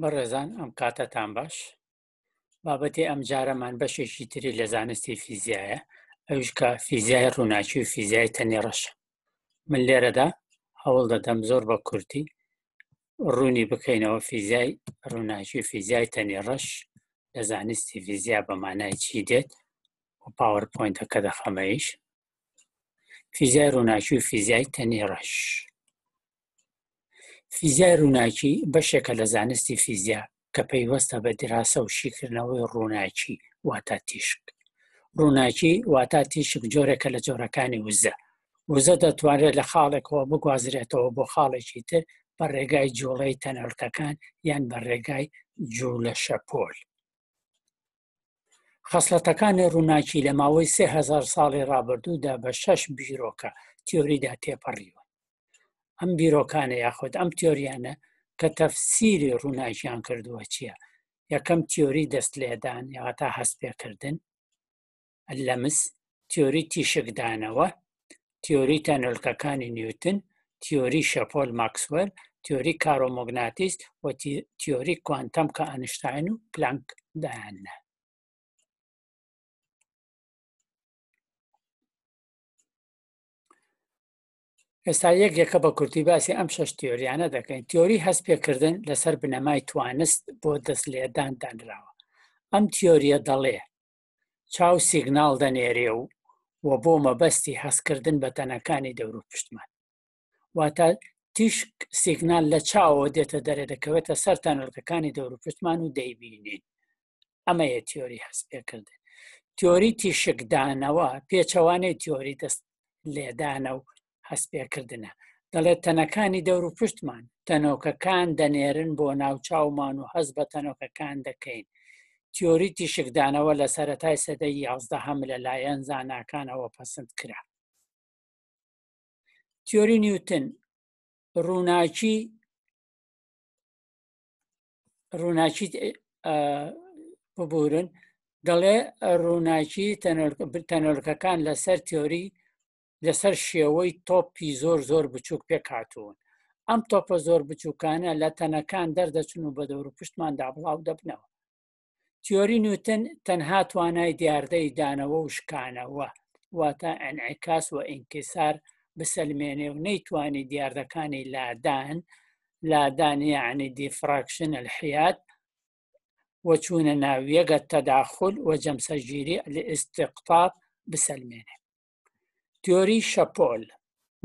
بەڕێزان ئەم کاتەتان باش بابەتی ئەم جارەمان بەشێکی تری لە زانستی فیزیایە ئەوشکە فیزیای ڕووناچی و فیزیای تەنێڕەشە من لێرەدا هەوڵ دەدەم زۆر بە کورتی ڕوونی بکەینەوە فیزیای ڕووناچی و فیزیای تەنێڕەش لە زانستی فیزیا بەمانای چی دێت و پاوەپۆینتەکە دەخەمەیش فیزیای ڕووناچی و فیزیای تەنێڕەش. فیزیای ڕووناکی بەشێکە لە زانستی فیزیا کە پەیوەستە بە دراسە و شیکردنەوەی ڕووناکی واتە تیشک ڕووناکی واتە تیشک جۆرێکە لە جۆرەکانی وزە وزە دەتوانێت لە خاڵێکەوە بگوازرێتەوە بۆ خاڵێکی تر بە ڕێگای جۆڵەی تەنەرکەکان یان بە ڕێگای جوولە شەپۆل خەسلەتەکانی ڕووناکی لە ماوەی 3000 ساڵی رابرردوودا بە شش بیرۆکە تیۆریدا تێپەڕیوە ئەم بیرۆکانە یاخود ئەم تۆریانە کە تەفسیری ڕووناکیان کردووە چییە یەکەم تیۆری دەست لێدان یاغاتا هەست پێکردن لەمس تیۆری تیشکدانەوە تیۆری تەنلکەکانی نیوتن تیۆری شەپۆل ماکسوەر تیۆری کارۆمۆگناتیست و تیۆری کوانتەم کە ئەنیشتین و پلانک دایانە ئێستا یەکێکە بە کورتی باسی ئەم شەش تیۆریانە دەکەین تیۆری هەست پێکردن لەسەر بنەمای توانست بۆ دەستلێدان دانراوە ئەم تیۆریە دەڵێ چاو سیگناڵ دەنێرێ و وە بۆ مەبەستی هەستکردن بە تەنەکانی دەور و پشتمان واتە تیشک سیگنال لە چاوەوە دێتە دەرێ دەکەوێتە سەر تەنەردەکانی دەور و پشتمان و دەیبینین ئەمە یە تیۆری هەست پێکردن تیۆری تیشکدانەوە پێچەوانەی تیۆری دەست لێدانە و هەستپێکردنە دەڵێت تەنەکانی دەور و پشتمان تەنۆکەکان دەنێرن بۆ ناوچاومان و هەز بە تەنۆکەکان دەکەین تیۆریتی شکدانەوە لە سەتای سەدەی یازدە هەم لەلایەن زاناکانەوە پسند کرا تیۆری نیوتن ڕووناچی ڕووناچی ببورن دەڵێ ڕووناچی تەنۆلکەکان لەسەر تیۆری لەسەر شێوەی تۆپی زۆر زۆر بچووک پێکاتون ئەم تۆپە زۆر بچووکانە لە تەنەکان دەردەچون و بە دەور و پشتماندا بڵاو دەبنەوە تیۆری نوتن تەنها توانای دیاردەی دانەوە و شکانەوە واتە ئەنعکاس و ئینکسار بسلمێنێ و نەیتوانی دیاردەکانی لادان لادانیعنی دیفراکشن الحیات وچوونە ناویەگە تەداخل و جەمسەگیری لە ئستقطاب بسلمێنێ تیۆری شەپۆل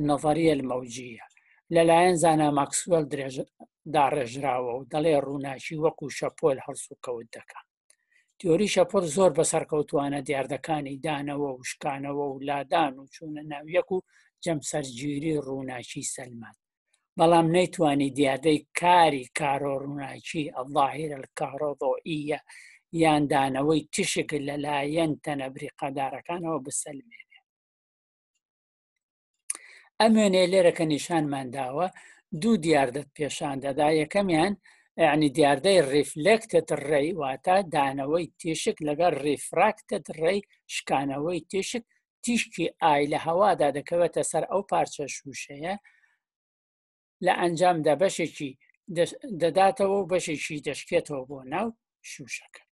نەڤەریە مەوجە لەلایەن زانە ماکسوەل داڕێژراوە و دەڵێ ڕووناچی وەکو شەپۆل هەڵسو کەوت دەکە تیۆری شەپۆل زۆر بەسەر کەوتوانە دیاردەکانی دانەوە و شکانەوە و لادان و چوونە ناویەک و جەمسەرگیری ڕووناچی سەلمان بەڵام نەیتوانی دیادەی کاری کارۆ ڕووناچی ئەڵاهیر کارۆڤۆئیە یاندانەوەی تشک لەلایەن تەنەبری قەدارەکانەوە بسەلمێن ئەم وێنێ لێرە کە نیشانمان داوە دوو دیاردت پێشان دەدا یەکەمیان ینی دیاردەی ریفلکتت ڕێی واتە دانەوەی تێشک لەگەڵ ریفراکتت ڕێی شکانەوەی تێشک تیشکی ئای لە هەوادا دەکەوێتە سەر ئەو پارچە شووشەیە لە ئەنجام دە بەشێکی دەداتەوە و بەشێکی دەشکێتەوە بۆ ناو شوشەکە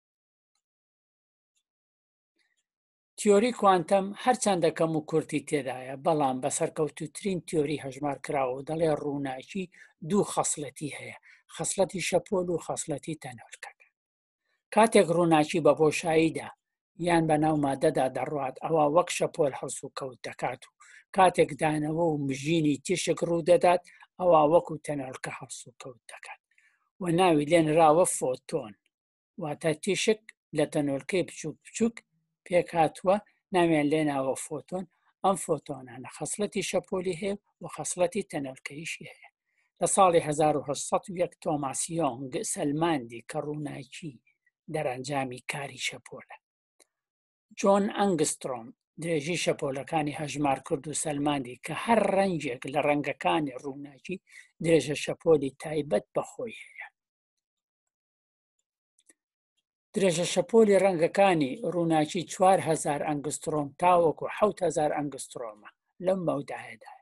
تیۆری کوانتەم هەرچەندە کەم و کورتی تێدایە بەڵام بە سەرکەوتوترین تیۆری هەژمار کراوە دەڵێ ڕووناکی دوو خەصلەتی هەیە خەصلەتی شەپۆل و خەصلەتی تەنۆلکەکە کاتێک ڕووناکی بە بۆشاییدا یان بە ناو مادەدا دەڕوات ئەوە وەک شەپۆل هەڵس و کەوت دەکات و کاتێک دانەوە و مژینی تیشک ڕوو دەدات ئەوە وەکو تەنەلکە هەڵس و کەوت دەکات و ناوی لێنراوە فۆتۆن واتە تیشک لە تەنۆلکەی بچوک بچووک پێک هاتووە ناویان لێناوە فۆتۆن ئەم فۆتۆنانە خەسلەتی شەپۆلی هەیە و خەسلەتی تەنەلکەیشی هەیە لە ساڵی 1970 تۆماسیۆنگ سەلماندی کە ڕووناکی دەرەنجامی کاری شەپۆلە جۆن ئەنگسترۆم درێژی شەپۆلەکانی هەژمار کرد و سەلماندی کە هەر ڕەنجێک لە ڕەنگەکانی ڕووناکی درێژە شەپۆلی تایبەت بەخۆی هەیە درێژە شەپۆلی ڕەنگەکانی ڕووناکی 4هزار ئەنگسترۆم تاوەکو 1000 ئەنگسترۆمە لەم مەوداهێدا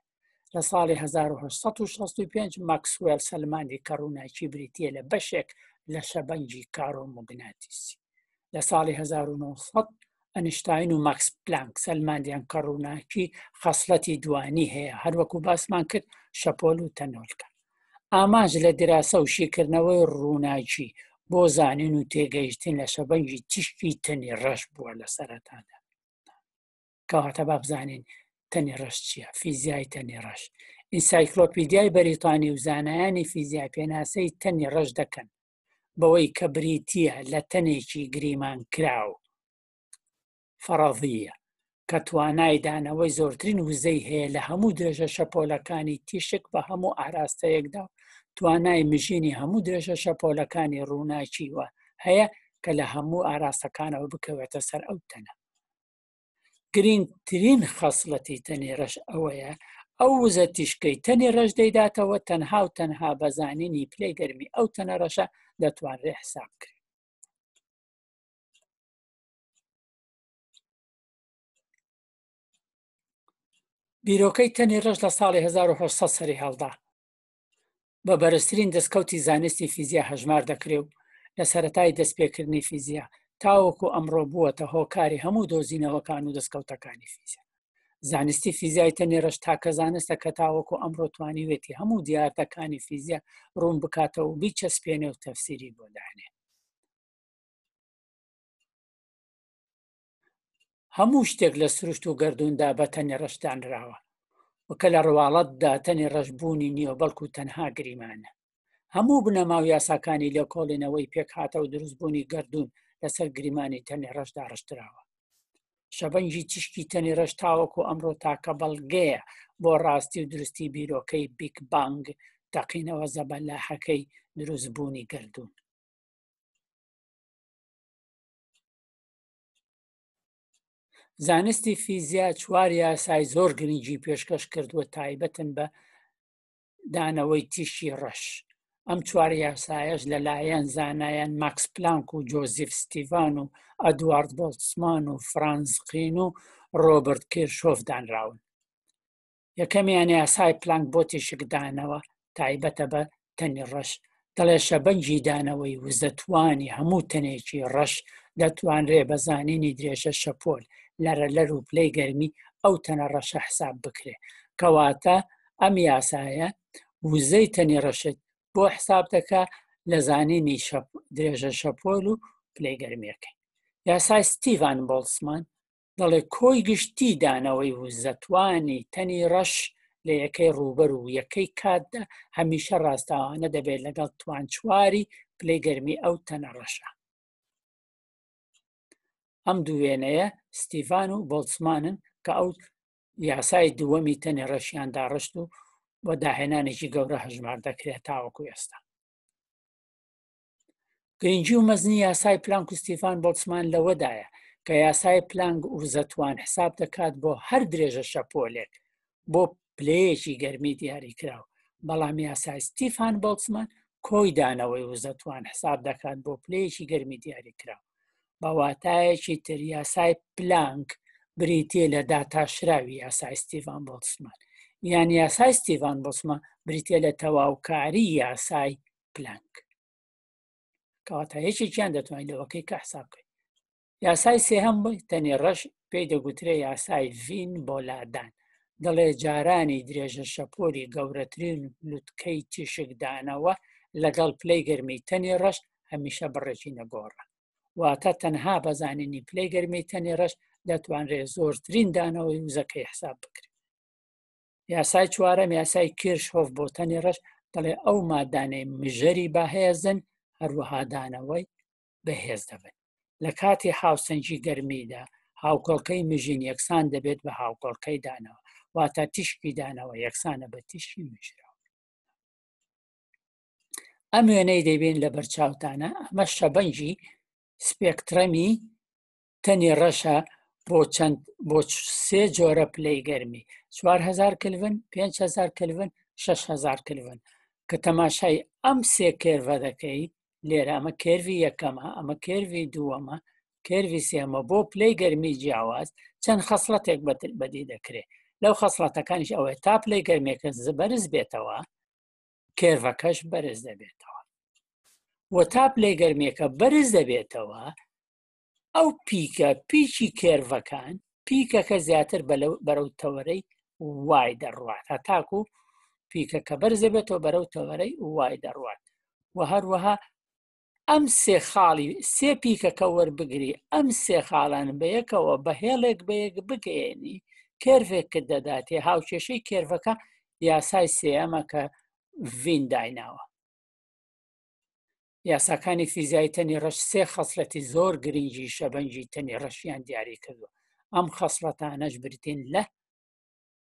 لە ساڵی 1965 ماکسوێل سەلمانی کەڕووناکی بریتە لە بەشێک لە شەبەنجی کارۆ مگناتیسی لە ساڵی 1970 ئەنیشتین و ماکس پلانک سەلماندیان کەڕووناکی خەصلەتی دوانی هەیە هەروەکو باسمان کرد شەپۆل و تەنۆلکە ئاماژ لە دراسە و شیکردنەوەی ڕووناکی بۆ زانین و تێگەیشتن لە شەبەنگی تیشکی تەنی ڕەش بووە لە سەرەتادا کەواتە بابزانین تەنی ڕەش چییە فیزیای تەنی ڕەش ئینسایکلۆپیدیای بەریتانی و زانایانی فیزیا پێناسەی تەنی ڕەش دەکەن بەوەی کە بریتە لە تەنێکی گریمان کراو فەڕەضیە کە توانای دانەوەی زۆرترین وزەی هەیە لە هەموو درێژە شەپۆلەکانی تیشک بە هەموو ئاراستەیەکدا توانای مژینی هەموو درێژە شەپۆلەکانی ڕووناچیوە هەیە کە لە هەموو ئاراستەکانەوە بکەوێتە سەر ئەو تەنە گرنگترین خەسڵەتی تەنێرەش ئەوەیە ئەو وزە تیشکەی تەنی ڕەش دەیداتەوە تەنها و تەنها بەزانینی پلەی گەرمی ئەو تەنە ڕەشە دەتوانرێ حساب کرد بیرۆکەی تەنێ ڕەش لە ساڵی 1970 سەری هەڵدا بە بەرزترین دەستکەوتی زانستی فیزیا هەژمار دەکرێ و لە سەتای دەستپێکردنی فیزیا تاوەکو ئەمڕۆ بووەتە هۆکاری هەموو دۆزینەوەکان و دەستکەوتەکانی فیزیا زانستی فیزیای تەنێرەش تاکە زانستە کە تاوەکو ئەمڕۆ توانیوێتی هەموو دیارەکانی فیزیا ڕوون بکاتەوە و بیچەسپێنێ و تەفسیری بۆدانێ هەموو شتێک لە سروشت و گردوندا بە تەنێ ڕشتانراوە وکە لە ڕواڵەتدا تەنێ ڕەشببوونی نیوە بەڵکو تەنها گریمانە هەموو بنەماو یاساکانی لە کۆڵینەوەی پێکهاتە و دروستبوونی گردون لەسەر گریمانی تەنێ ڕەشدا ڕشتراوە شەبەنجی تشکی تەنی ڕشتاوەکو ئەمڕۆ تاکە بەڵگەیە بۆ ڕاستی و درستی بیرۆکەی بیک بانگ تەقینەوە زەبەلاحەکەی دروستبوونی گردون زانستی فیزیا چوار یاسای زۆر گرنگی پێشکەش کردووە تایبەتن بە دانەوەی تیشی ڕەش ئەم چوار یاسایەش لەلایەن زانایەن ماکس پلانک و جۆزیف ستیڤان و ئەدوارد بۆلسمان و فرانسقین و ڕۆبرت کرشۆف دانراون یەکەمیان یاسای پلانک بۆ تیشکدانەوە تایبەتە بە تەنی ڕەش دەڵێ شەبەنجی دانەوەی وزەتوانی هەموو تەنێکی ڕەش دەتوانرێ بە زانینی درێژە شەپۆل لەرە لەر و پلەی گەرمی ئەو تەنە ڕەشە حساب بکرێ کەواتە ئەم یاسایە وزەی تەنی ڕەشت بۆ حساب دەکە لە زانینی درێژە شەپۆل و پلەی گەرمیەکەی یاسای ستیڤان بۆلسمان دەڵێ کۆی گشتی دانەوەی وزەتوانی تەنی ڕەش لە یەکەی ڕوبەر و یەکەی کاتدا هەمیشە ڕاستاوانە دەبێت لەگەڵ توان چواری پلەی گەرمی ئەو تەنە ڕەشە ئەم دوو وێنەیە ستیڤان و بۆلسمانن کە ئەو یاسای دووەمی تەنێ ڕەشیاندا ڕشت و بۆ داهێنانێکی گەورە هەژمار دەکرێت تاوەکو ئێستا گرنگجی و مەزنی یاسای پلانک و ستیفان بۆلسمان لەوەدایە کە یاسای پلانگ ورزەتوان حساب دەکات بۆ هەر درێژە شەپۆلێک بۆ پلەیەکی گەرمی دیاری کراوە بەڵام یاسای ستیفان بۆلسمان کۆی دانەوەی وزەتوان حساب دەکات بۆ پلەیەکی گەرمی دیاری کراوە بەواتایەکی تر یاسای پلانک بریتە لە داتاشراوی یاسای ستیڤان بۆسمان یان یاسای ستیڤان بۆسمە بریتە لە تەواوکاری یاسای پلانک کەواتە هیچێکیان دەتوانین لەوەکەی کە حساکەی یاسای سێهم تەنێ ڕەش پێی دەگوترێ یاسای ڤین بۆ لادان دەڵێ جارانی درێژە شەپۆری گەورەترین لوتکەی تیشکدانەوە لەگەڵ پلەی گەرمی تەنێ ڕەشت هەمیشە بڕێکی نەگۆڕە واتە تەنها بەزانینی پلەی گەرمی تەنی ڕەش دەتوانرێت زۆرترین دانەوەی وزەکەی حساب بکرێت یاسای چوارەم یاسای کرش هۆف بۆ تەنی ڕەش دەڵێ ئەو مادانەی مژەری باهەیەزن هەروەهادانەوەی بەهێز دەبن لە کاتی هاوسنجی گەرمیدا هاوکۆڵکەی مژین یەکسان دەبێت بە هاوکۆڵکەی دانەوە واتە تیشکی دانەوە یەکسانە بە تیشی مژراوە ئەم وێنەی دەبین لە بەرچاوتانە ئەمە شەبەنجی سپێکترەمی تەنی ڕەشە بۆ چەند بۆ سێ جۆرە پلەی گەرمی 4هزار کلڤن 5هزار کلڤن 6هزار کلڤن کە تەماشای ئەم سێ کێرڤە دەکەی لێرە ئەمە کێوی یەکەمە ئەمە کێوی دووەمە کێوی سێمە بۆ پلەی گەرمی جیاواز چەند خەسڵەتێک بەتل بەدی دەکرێت لەو خەسڵەتەکانیش ئەوەی تا پلەی گەرمێکە زبەرز بێتەوە کێرڤەکەش بەرز دەبێتەوە وە تاپ لێگەرمێکە بەرز دەبێتەوە ئەو پیکە پیچی کێرڤەکان پیکەکە زیاتر بەرەو تەوەرەی وای دەڕوات هە تاکو پیکەکە بەرزە بێتەوە بەرەو تەوەرەی وای دەڕوات و هەروەها ئەم سێ خاڵی سێ پیکەکە وەربگری ئەم سێ خاڵان بەیەکەوە بەهێڵێک بەیەک بگەێنی کێرفێکت دەداتێ هاوچێشەی کێرفەکە یاسای سێەمەکە ڤین دایناوە یاساکانی فیزیای تەنی ڕەش سێ خەسلەتی زۆر گرنگی شەبەنجی تەنی ڕەشیان دیاری کردووە ئەم خەسڵەتانەش برتین لە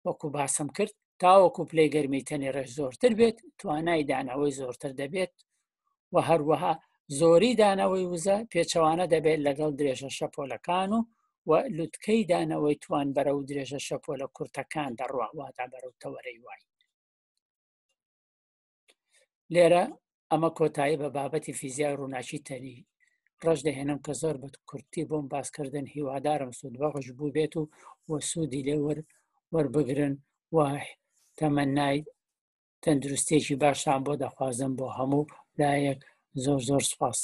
وەکو باسم کرد تاوەکو پلەی گەرمی تەنی ڕەش زۆرتر بێت توانای دانەوەی زۆرتر دەبێت و هەروەها زۆری دانەوەی وزە پێچەوانە دەبێت لەگەڵ درێژە شەپۆلەکان و و لوتکەی دانەوەی توان بەرە و درێژە شەپۆ لە کورتەکان دەڕواواتا بەرەوتەوەرەی وای لێرە ئەمە کۆتایی بە بابەتی فیزیای ڕووناچی تەنی ڕژ دەهێنم کە زۆر بە کورتی بۆم باسکردن هیوادارم سوود بەڕژ بوو بێت و وە سوودی لێوە وەربگرن واه تەمەنای تەندروستێکی باشان بۆ دەخوازم بۆ هەموو لایەک زۆر زۆر سپاس.